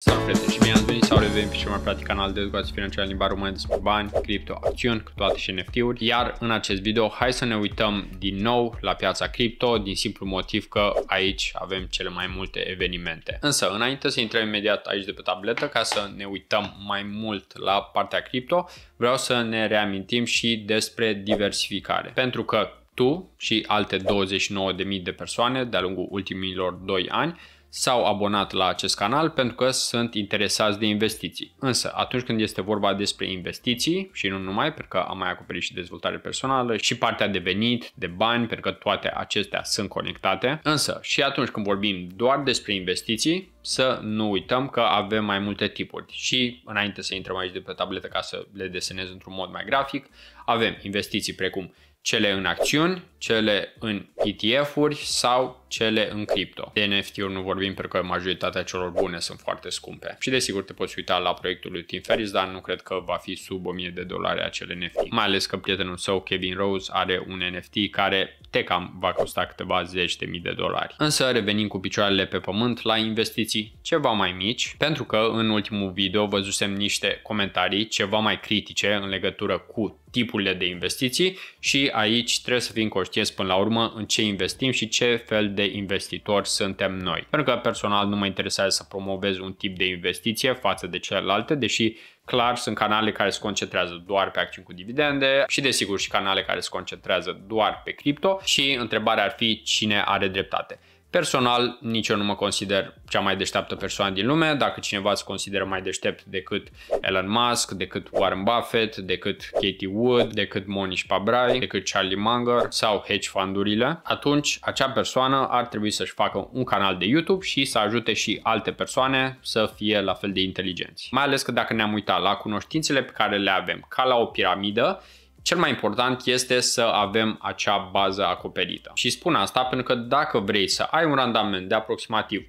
Salut prieteni și bine ați venit sau revenim pe cel mai practic canal de educație financiară în limba română despre bani, cripto, acțiuni, toate și NFT-uri. Iar în acest video hai să ne uităm din nou la piața cripto din simplu motiv că aici avem cele mai multe evenimente. Însă înainte să intrăm imediat aici de pe tabletă ca să ne uităm mai mult la partea cripto, vreau să ne reamintim și despre diversificare. Pentru că tu și alte 29.000 de persoane de-a lungul ultimilor 2 ani s-au abonat la acest canal pentru că sunt interesați de investiții. Însă, atunci când este vorba despre investiții și nu numai, pentru că am mai acoperit și dezvoltare personală și partea de venit, de bani, pentru că toate acestea sunt conectate. Însă, și atunci când vorbim doar despre investiții, să nu uităm că avem mai multe tipuri. Și înainte să intrăm aici de pe tabletă ca să le desenez într-un mod mai grafic, avem investiții precum cele în acțiuni, cele în ETF-uri sau cele în cripto. De NFT-uri nu vorbim pentru că majoritatea celor bune sunt foarte scumpe. Și desigur te poți uita la proiectul lui Tim Ferris, dar nu cred că va fi sub 1000 de dolari acele NFT. Mai ales că prietenul său, Kevin Rose, are un NFT care te cam va costa câteva zeci de mii de dolari. Însă revenim cu picioarele pe pământ la investiții ceva mai mici, pentru că în ultimul video văzusem niște comentarii ceva mai critice în legătură cu tipurile de investiții și aici trebuie să fim conștienți până la urmă în ce investim și ce fel de investitori suntem noi. Pentru că personal nu mă interesează să promovez un tip de investiție față de celelalte, deși clar sunt canale care se concentrează doar pe acțiuni cu dividende și desigur și canale care se concentrează doar pe cripto și întrebarea ar fi cine are dreptate. Personal, nici eu nu mă consider cea mai deșteaptă persoană din lume. Dacă cineva se consideră mai deștept decât Elon Musk, decât Warren Buffett, decât Katie Wood, decât Monish Pabrai, decât Charlie Munger sau hedge fundurile, atunci acea persoană ar trebui să-și facă un canal de YouTube și să ajute și alte persoane să fie la fel de inteligenți. Mai ales că dacă ne-am uitat la cunoștințele pe care le avem ca la o piramidă, cel mai important este să avem acea bază acoperită. Și spun asta pentru că dacă vrei să ai un randament de aproximativ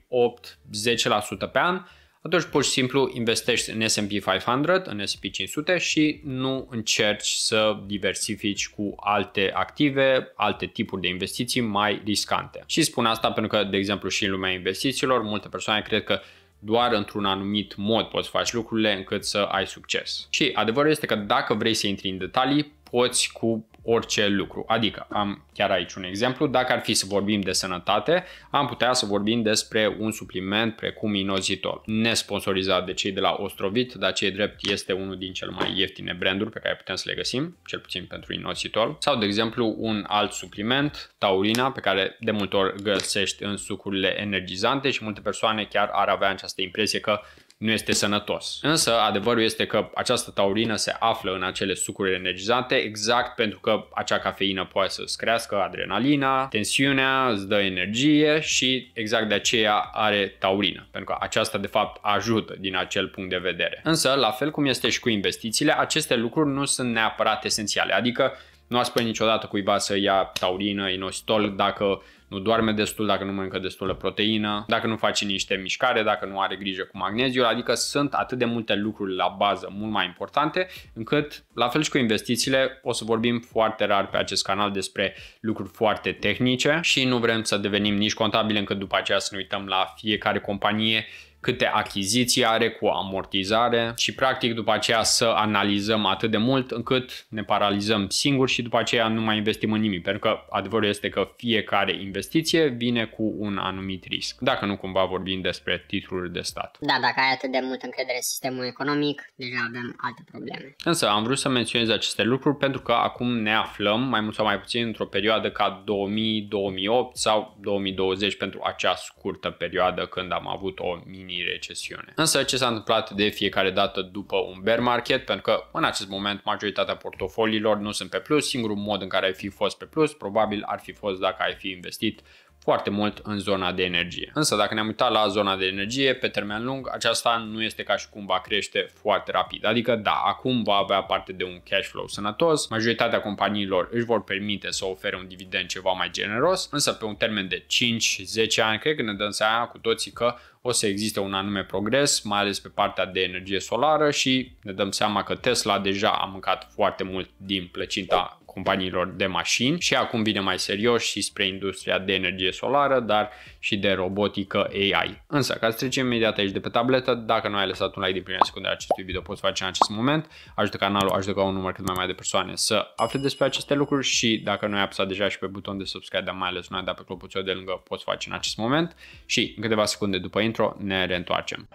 8-10% pe an, atunci pur și simplu investești în S&P 500, în S&P 500 și nu încerci să diversifici cu alte active, alte tipuri de investiții mai riscante. Și spun asta pentru că, de exemplu, și în lumea investițiilor, multe persoane cred că doar într-un anumit mod poți face lucrurile încât să ai succes. Și adevărul este că dacă vrei să intri în detalii, poți cu orice lucru. Adică am chiar aici un exemplu, dacă ar fi să vorbim de sănătate, am putea să vorbim despre un supliment precum inozitol, nesponsorizat de cei de la Ostrovit, dar cei drept este unul din cel mai ieftine branduri pe care putem să le găsim, cel puțin pentru inozitol, sau de exemplu un alt supliment, taurina, pe care de multe ori găsești în sucurile energizante și multe persoane chiar ar avea această impresie că nu este sănătos. Însă, adevărul este că această taurină se află în acele sucuri energizate exact pentru că acea cafeină poate să-ți crească adrenalina, tensiunea, îți dă energie și exact de aceea are taurină, pentru că aceasta de fapt ajută din acel punct de vedere. Însă, la fel cum este și cu investițiile, aceste lucruri nu sunt neapărat esențiale, adică nu a spus niciodată cuiva să ia taurină, inositol, dacă nu doarme destul, dacă nu mănâncă destulă proteină, dacă nu face niște mișcare, dacă nu are grijă cu magneziul, adică sunt atât de multe lucruri la bază mult mai importante, încât, la fel și cu investițiile, o să vorbim foarte rar pe acest canal despre lucruri foarte tehnice și nu vrem să devenim nici contabile, încât după aceea să ne uităm la fiecare companie câte achiziții are cu amortizare și practic după aceea să analizăm atât de mult încât ne paralizăm singuri și după aceea nu mai investim în nimic, pentru că adevărul este că fiecare investiție vine cu un anumit risc, dacă nu cumva vorbim despre titluri de stat. Da, dacă ai atât de mult încredere în sistemul economic, deja avem alte probleme. Însă am vrut să menționez aceste lucruri pentru că acum ne aflăm mai mult sau mai puțin într-o perioadă ca 2000, 2008 sau 2020 pentru acea scurtă perioadă când am avut o mini veni recesiune. Însă ce s-a întâmplat de fiecare dată după un bear market, pentru că în acest moment majoritatea portofoliilor nu sunt pe plus, singurul mod în care ai fi fost pe plus probabil ar fi fost dacă ai fi investit foarte mult în zona de energie. Însă dacă ne-am uitat la zona de energie, pe termen lung, aceasta nu este ca și cum va crește foarte rapid. Adică da, acum va avea parte de un cash flow sănătos, majoritatea companiilor își vor permite să ofere un dividend ceva mai generos, însă pe un termen de 5-10 ani, cred că ne dăm seama cu toții că o să existe un anume progres, mai ales pe partea de energie solară și ne dăm seama că Tesla deja a mâncat foarte mult din plăcinta companiilor de mașini și acum vine mai serios și spre industria de energie solară, dar și de robotică AI. Însă, ca să trecem imediat aici de pe tabletă, dacă nu ai lăsat un like din primele secundă acestui video, poți face în acest moment. Ajută canalul, ajută ca un număr cât mai mare de persoane să afle despre aceste lucruri și dacă nu ai apăsat deja și pe buton de subscribe, dar mai ales nu ai dat pe clopoțelul de lângă, poți face în acest moment și în câteva secunde după intro ne reîntoarcem.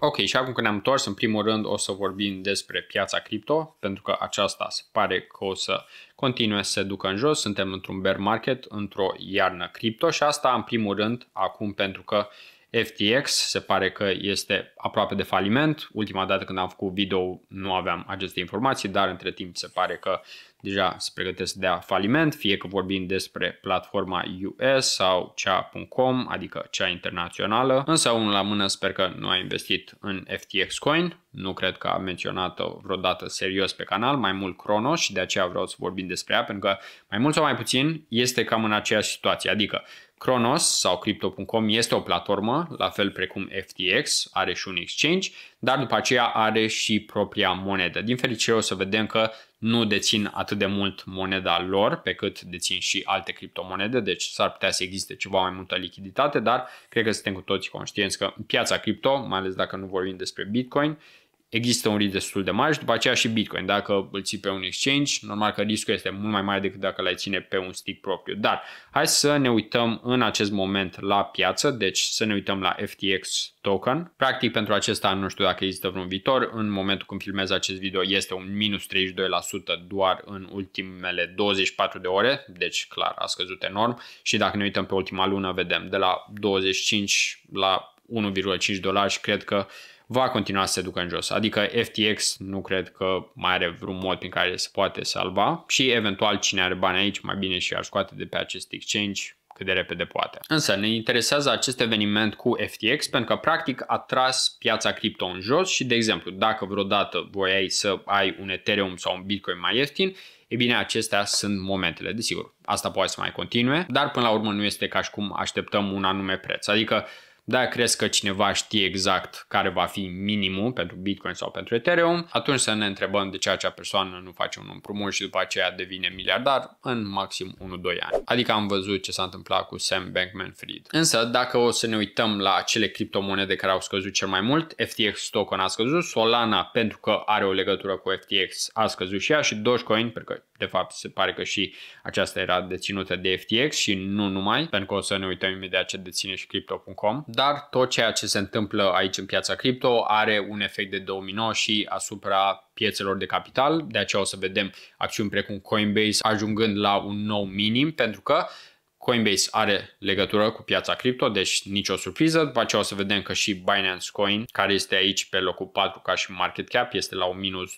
Ok, și acum când ne-am întors, în primul rând o să vorbim despre piața cripto, pentru că aceasta se pare că o să continue să se ducă în jos, suntem într-un bear market, într-o iarnă cripto și asta în primul rând acum pentru că FTX se pare că este aproape de faliment. Ultima dată când am făcut video nu aveam aceste informații, dar între timp se pare că deja se pregătesc să dea faliment, fie că vorbim despre platforma US sau cea.com, adică cea internațională, însă unul la mână sper că nu a investit în FTX Coin, nu cred că am menționat-o vreodată serios pe canal, mai mult Crono și de aceea vreau să vorbim despre ea, pentru că mai mult sau mai puțin este cam în aceeași situație, adică Cronos sau Crypto.com este o platformă, la fel precum FTX, are și un exchange, dar după aceea are și propria monedă. Din fericire o să vedem că nu dețin atât de mult moneda lor pe cât dețin și alte criptomonede, deci s-ar putea să existe ceva mai multă lichiditate, dar cred că suntem cu toții conștienți că piața cripto, mai ales dacă nu vorbim despre Bitcoin, există un risc destul de mare și după aceea și Bitcoin. Dacă îl ții pe un exchange, normal că riscul este mult mai mare decât dacă l-ai ține pe un stick propriu. Dar hai să ne uităm în acest moment la piață, deci să ne uităm la FTX token. Practic pentru acesta nu știu dacă există vreun viitor, în momentul când filmez acest video este un minus 32% doar în ultimele 24 de ore, deci clar a scăzut enorm și dacă ne uităm pe ultima lună vedem de la 25 la 1,5 dolari și cred că va continua să se ducă în jos. Adică FTX nu cred că mai are vreun mod prin care se poate salva și eventual cine are bani aici mai bine și ar scoate de pe acest exchange cât de repede poate. Însă ne interesează acest eveniment cu FTX pentru că practic a tras piața cripto în jos și de exemplu dacă vreodată voiai să ai un Ethereum sau un Bitcoin mai ieftin, E bine, acestea sunt momentele, desigur. Asta poate să mai continue, dar până la urmă nu este ca și cum așteptăm un anume preț. Adică dacă crezi că cineva știe exact care va fi minimul pentru Bitcoin sau pentru Ethereum, atunci să ne întrebăm de ce acea persoană nu face un împrumut și după aceea devine miliardar în maxim 1-2 ani. Adică am văzut ce s-a întâmplat cu Sam Bankman-Fried. Însă, dacă o să ne uităm la acele criptomonede care au scăzut cel mai mult, FTX token a scăzut, Solana pentru că are o legătură cu FTX a scăzut și ea și Dogecoin pentru că de fapt se pare că și aceasta era deținută de FTX și nu numai, pentru că o să ne uităm imediat ce deține și Crypto.com dar tot ceea ce se întâmplă aici în piața cripto are un efect de domino și asupra piețelor de capital, de aceea o să vedem acțiuni precum Coinbase ajungând la un nou minim, pentru că Coinbase are legătură cu piața cripto, deci nicio surpriză. După aceea o să vedem că și Binance Coin, care este aici pe locul 4 ca și market cap, este la un minus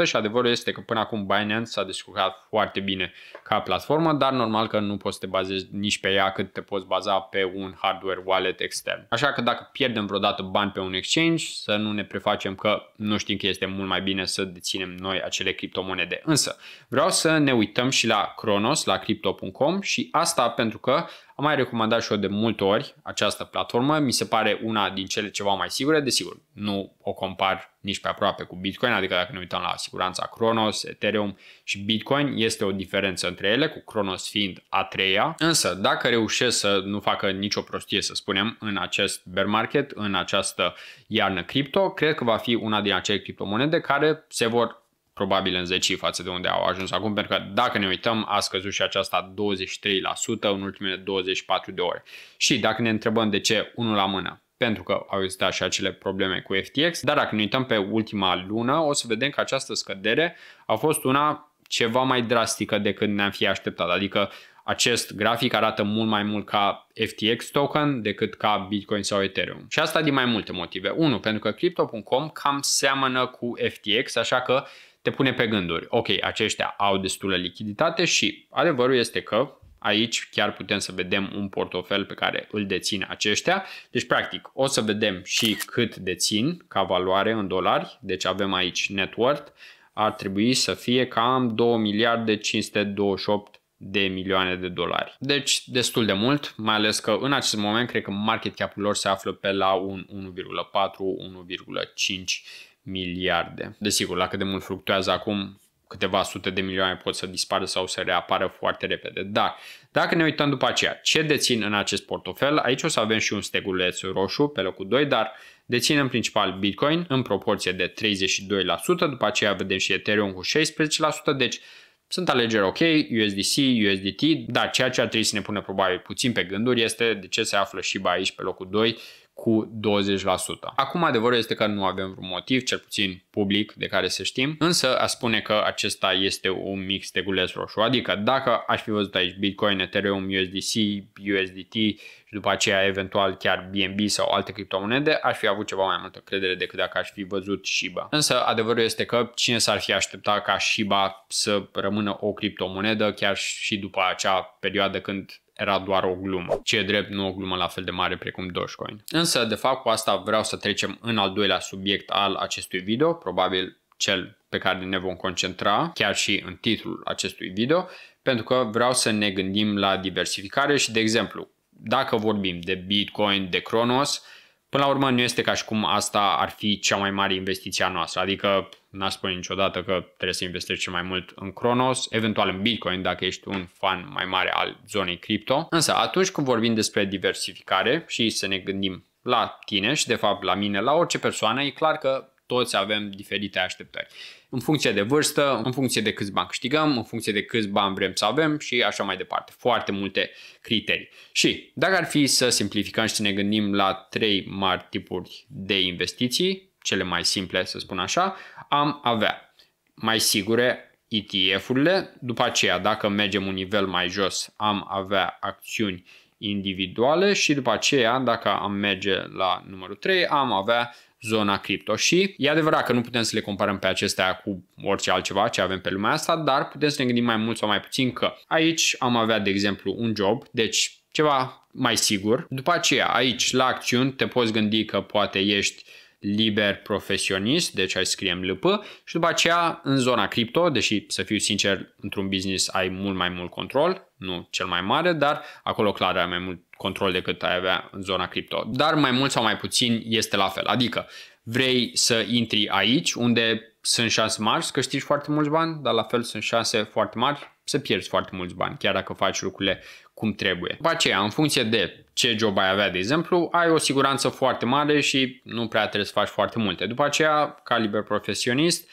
20% și adevărul este că până acum Binance s-a descurcat foarte bine ca platformă, dar normal că nu poți să te bazezi nici pe ea cât te poți baza pe un hardware wallet extern. Așa că dacă pierdem vreodată bani pe un exchange, să nu ne prefacem că nu știm că este mult mai bine să deținem noi acele criptomonede. Însă, vreau să ne uităm și la Kronos, la crypto.com și asta pentru că am mai recomandat și eu de multe ori această platformă, mi se pare una din cele ceva mai sigure, desigur, nu o compar nici pe aproape cu Bitcoin, adică dacă ne uităm la siguranța Cronos, Ethereum și Bitcoin, este o diferență între ele, cu Cronos fiind a treia, însă dacă reușesc să nu facă nicio prostie, să spunem, în acest bear market, în această iarnă cripto, cred că va fi una din acele criptomonede care se vor probabil în zeci față de unde au ajuns acum, pentru că dacă ne uităm, a scăzut și aceasta 23% în ultimele 24 de ore. Și dacă ne întrebăm de ce, unul la mână, pentru că au existat și acele probleme cu FTX, dar dacă ne uităm pe ultima lună, o să vedem că această scădere a fost una ceva mai drastică decât ne-am fi așteptat, adică acest grafic arată mult mai mult ca FTX token decât ca Bitcoin sau Ethereum. Și asta din mai multe motive. 1. Pentru că Crypto.com cam seamănă cu FTX, așa că te pune pe gânduri. Ok, aceștia au destulă lichiditate și adevărul este că aici chiar putem să vedem un portofel pe care îl dețin aceștia. Deci, practic, o să vedem și cât dețin ca valoare în dolari. Deci avem aici net worth. Ar trebui să fie cam 2 miliarde 528 de milioane de dolari. Deci destul de mult, mai ales că în acest moment cred că market cap-ul lor se află pe la un 1,4-1,5 miliarde. Desigur, la cât de mult fluctuează acum, câteva sute de milioane pot să dispară sau să reapară foarte repede. Dar dacă ne uităm după aceea, ce dețin în acest portofel, aici o să avem și un steguleț roșu pe locul 2, dar dețin în principal Bitcoin în proporție de 32%, după aceea vedem și Ethereum cu 16%, deci sunt alegeri ok, USDC, USDT, dar ceea ce ar trebui să ne pune probabil puțin pe gânduri este de ce se află și aici pe locul 2 cu 20%. Acum, adevărul este că nu avem vreun motiv, cel puțin public, de care să știm, însă a spune că acesta este un mix de gules roșu, adică dacă aș fi văzut aici Bitcoin, Ethereum, USDC, USDT și după aceea eventual chiar BNB sau alte criptomonede, aș fi avut ceva mai multă credere decât dacă aș fi văzut Shiba. Însă adevărul este că cine s-ar fi așteptat ca Shiba să rămână o criptomonedă chiar și după acea perioadă când era doar o glumă, ce e drept nu o glumă la fel de mare precum Dogecoin. Însă, de fapt, cu asta vreau să trecem în al doilea subiect al acestui video, probabil cel pe care ne vom concentra, chiar și în titlul acestui video, pentru că vreau să ne gândim la diversificare și, de exemplu, dacă vorbim de Bitcoin, de Cronos, până la urmă nu este ca și cum asta ar fi cea mai mare investiție a noastră, adică n-aș spune niciodată că trebuie să investești cel mai mult în Cronos, eventual în Bitcoin dacă ești un fan mai mare al zonei cripto. Însă atunci când vorbim despre diversificare și să ne gândim la tine și de fapt la mine, la orice persoană, e clar că toți avem diferite așteptări. În funcție de vârstă, în funcție de câți bani câștigăm, în funcție de câți bani vrem să avem și așa mai departe. Foarte multe criterii. Și dacă ar fi să simplificăm și să ne gândim la trei mari tipuri de investiții, cele mai simple, să spun așa, am avea mai sigure ETF-urile, după aceea dacă mergem un nivel mai jos am avea acțiuni individuale și după aceea dacă am merge la numărul 3 am avea zona cripto și e adevărat că nu putem să le comparăm pe acestea cu orice altceva ce avem pe lumea asta, dar putem să ne gândim mai mult sau mai puțin că aici am avea de exemplu un job, deci ceva mai sigur. După aceea aici la acțiuni te poți gândi că poate ești liber profesionist, deci hai scriem LP și după aceea în zona cripto, deși să fiu sincer, într-un business ai mult mai mult control, nu cel mai mare, dar acolo clar ai mai mult control decât ai avea în zona cripto. Dar mai mult sau mai puțin este la fel, adică vrei să intri aici unde sunt șanse mari să câștigi foarte mulți bani, dar la fel sunt șanse foarte mari să pierzi foarte mulți bani, chiar dacă faci lucrurile cum trebuie. După aceea, în funcție de ce job ai avea, de exemplu, ai o siguranță foarte mare și nu prea trebuie să faci foarte multe. După aceea, ca liber profesionist,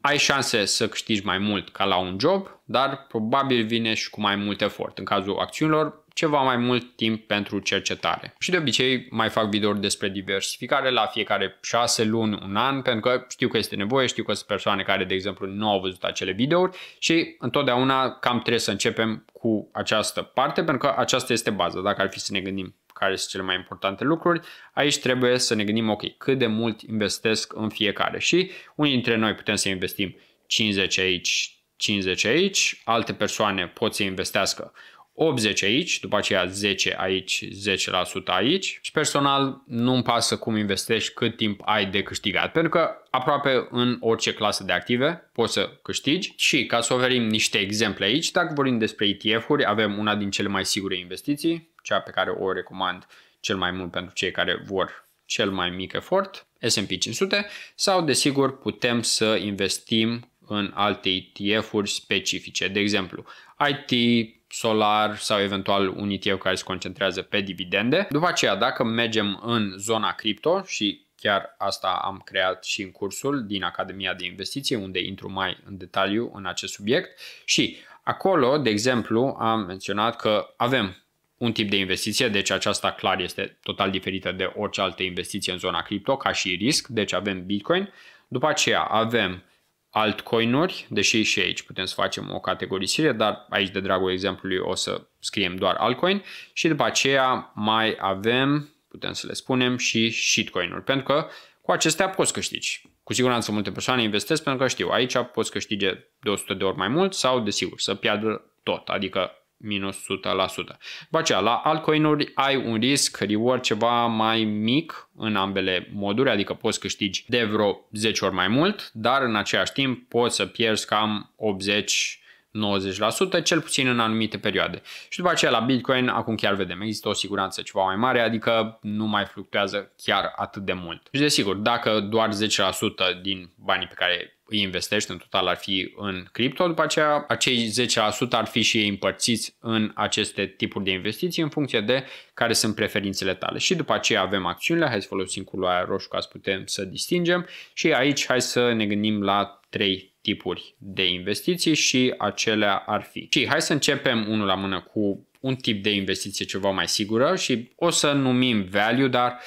ai șanse să câștigi mai mult ca la un job, dar probabil vine și cu mai mult efort. În cazul acțiunilor, ceva mai mult timp pentru cercetare. Și de obicei mai fac videouri despre diversificare la fiecare 6 luni, un an, pentru că știu că este nevoie, știu că sunt persoane care, de exemplu, nu au văzut acele videouri și întotdeauna cam trebuie să începem cu această parte, pentru că aceasta este baza, dacă ar fi să ne gândim care sunt cele mai importante lucruri, aici trebuie să ne gândim, ok, cât de mult investesc în fiecare și unii dintre noi putem să investim 50 aici, 50 aici, alte persoane pot să investească 80 aici, după aceea 10 aici, 10% aici și personal nu-mi pasă cum investești, cât timp ai de câștigat, pentru că aproape în orice clasă de active poți să câștigi și ca să oferim niște exemple aici, dacă vorbim despre ETF-uri, avem una din cele mai sigure investiții, cea pe care o recomand cel mai mult pentru cei care vor cel mai mic efort, S&P 500, sau desigur putem să investim în alte ETF-uri specifice, de exemplu IT, Solar sau eventual un ETF care se concentrează pe dividende. După aceea, dacă mergem în zona cripto și chiar asta am creat și în cursul din Academia de Investiții, unde intru mai în detaliu în acest subiect și acolo, de exemplu, am menționat că avem un tip de investiție, deci aceasta clar este total diferită de orice altă investiție în zona cripto ca și risc, deci avem Bitcoin, după aceea avem altcoinuri, deși și aici putem să facem o categorisire, dar aici de dragul exemplului o să scriem doar altcoin și după aceea mai avem, putem să le spunem, și shitcoin-uri, pentru că cu acestea poți câștigi. Cu siguranță multe persoane investesc pentru că știu, aici poți câștige de 100 de ori mai mult sau, desigur, să piardă tot, adică minus 100%. Bă, aceea, la uri ai un risc reward ceva mai mic în ambele moduri, adică poți câștigi de vreo 10 ori mai mult, dar în același timp poți să pierzi cam 80 90%, cel puțin în anumite perioade. Și după aceea la Bitcoin, acum chiar vedem, există o siguranță ceva mai mare, adică nu mai fluctuează chiar atât de mult. Și deci, desigur, dacă doar 10% din banii pe care îi investești în total ar fi în cripto, după aceea acei 10% ar fi și ei împărțiți în aceste tipuri de investiții în funcție de care sunt preferințele tale. Și după aceea avem acțiunile, hai să folosim culoarea roșu ca să putem să distingem și aici hai să ne gândim la trei tipuri de investiții și acelea ar fi. Și hai să începem unul la mână cu un tip de investiție ceva mai sigură și o să numim value, dar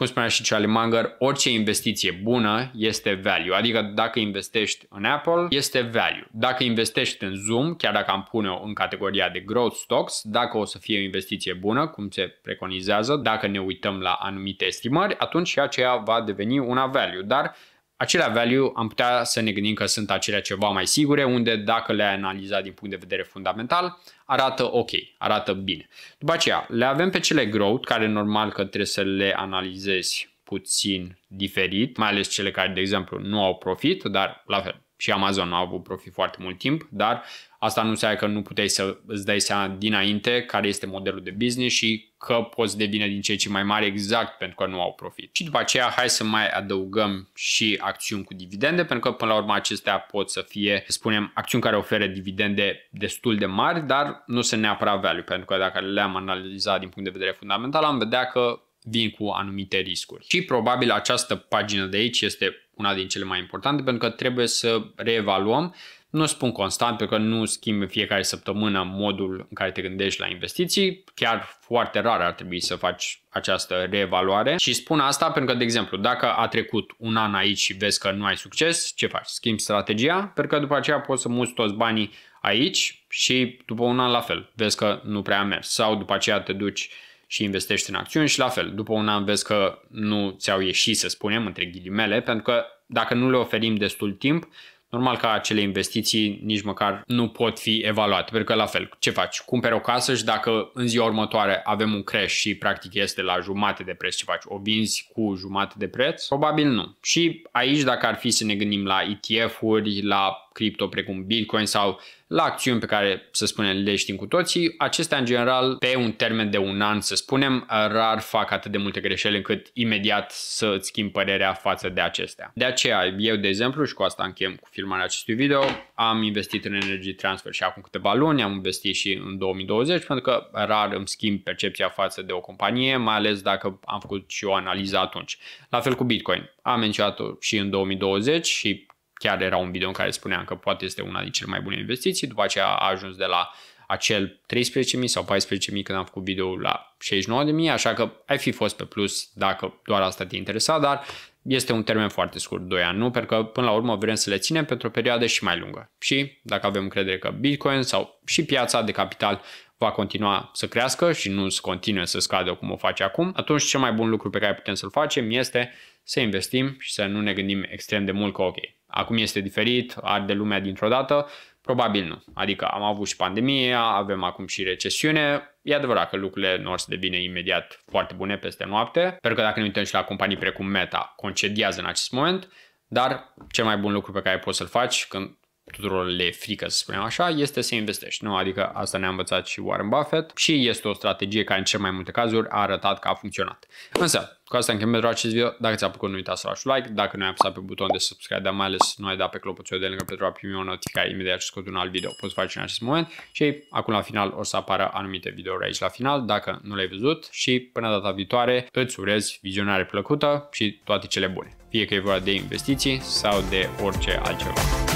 cum spunea și Charlie Munger, orice investiție bună este value. Adică dacă investești în Apple, este value. Dacă investești în Zoom, chiar dacă am pune-o în categoria de growth stocks, dacă o să fie o investiție bună, cum se preconizează, dacă ne uităm la anumite estimări, atunci și aceea va deveni una value. Dar acelea value am putea să ne gândim că sunt acelea ceva mai sigure, unde dacă le-ai analizat din punct de vedere fundamental, arată ok, arată bine. După aceea, le avem pe cele growth, care normal că trebuie să le analizezi puțin diferit, mai ales cele care, de exemplu, nu au profit, dar la fel, și Amazon nu a avut profit foarte mult timp, dar asta nu înseamnă că nu puteai să îți dai seama dinainte care este modelul de business și că poți devine din ce ce mai mare exact pentru că nu au profit. Și după aceea hai să mai adăugăm și acțiuni cu dividende pentru că până la urmă acestea pot să fie, să spunem, acțiuni care oferă dividende destul de mari, dar nu sunt neapărat value pentru că dacă le-am analizat din punct de vedere fundamental am vedea că vin cu anumite riscuri. Și probabil această pagină de aici este una din cele mai importante pentru că trebuie să reevaluăm nu spun constant, pentru că nu schimbi fiecare săptămână modul în care te gândești la investiții, chiar foarte rar ar trebui să faci această reevaluare și spun asta pentru că, de exemplu, dacă a trecut un an aici și vezi că nu ai succes, ce faci? Schimbi strategia, pentru că după aceea poți să muți toți banii aici și după un an la fel, vezi că nu prea a mers sau după aceea te duci și investești în acțiuni și la fel, după un an vezi că nu ți-au ieșit, să spunem, între ghilimele, pentru că dacă nu le oferim destul timp, normal că acele investiții nici măcar nu pot fi evaluate, pentru că la fel, ce faci? Cumperi o casă și dacă în ziua următoare avem un crash și practic este la jumate de preț, ce faci? O vinzi cu jumate de preț? Probabil nu. Și aici dacă ar fi să ne gândim la ETF-uri, la cripto precum Bitcoin sau la acțiuni pe care, să spunem, le știm cu toții, acestea în general pe un termen de un an, să spunem, rar fac atât de multe greșeli încât imediat să îți schimbi părerea față de acestea. De aceea, eu, de exemplu, și cu asta închem cu filmarea acestui video, am investit în Energy Transfer și acum câteva luni, am investit și în 2020, pentru că rar îmi schimb percepția față de o companie, mai ales dacă am făcut și o analiză atunci. La fel cu Bitcoin. Am menționat-o și în 2020 și chiar era un video în care spuneam că poate este una din cele mai bune investiții, după aceea a ajuns de la acel 13.000 sau 14.000 când am făcut video la 69.000, așa că ai fi fost pe plus dacă doar asta te interesa, dar este un termen foarte scurt, 2 ani, nu? Pentru că până la urmă vrem să le ținem pentru o perioadă și mai lungă. Și dacă avem încredere că Bitcoin sau și piața de capital va continua să crească și nu să continue să scadă cum o face acum, atunci cel mai bun lucru pe care putem să-l facem este să investim și să nu ne gândim extrem de mult că ok, Acum este diferit, arde lumea dintr-o dată? Probabil nu. Adică am avut și pandemia, avem acum și recesiune. E adevărat că lucrurile nu se devine imediat foarte bune peste noapte. Pentru că dacă ne uităm și la companii precum Meta, concediază în acest moment, dar cel mai bun lucru pe care poți să-l faci când tuturor le e frică, să spunem așa, este să investești. Nu? Adică asta ne-a învățat și Warren Buffett și este o strategie care în cel mai multe cazuri a arătat că a funcționat. Însă, cu asta încheiem pentru acest video. Dacă ți-a plăcut, nu uita să lași like. Dacă nu ai apăsat pe buton de subscribe, dar mai ales nu ai dat pe clopoțelul de lângă pentru a primi o notificare imediat ce scot un alt video. Poți face în acest moment și acum la final o să apară anumite videouri aici la final, dacă nu le-ai văzut și până data viitoare îți urez vizionare plăcută și toate cele bune. Fie că e vorba de investiții sau de orice altceva.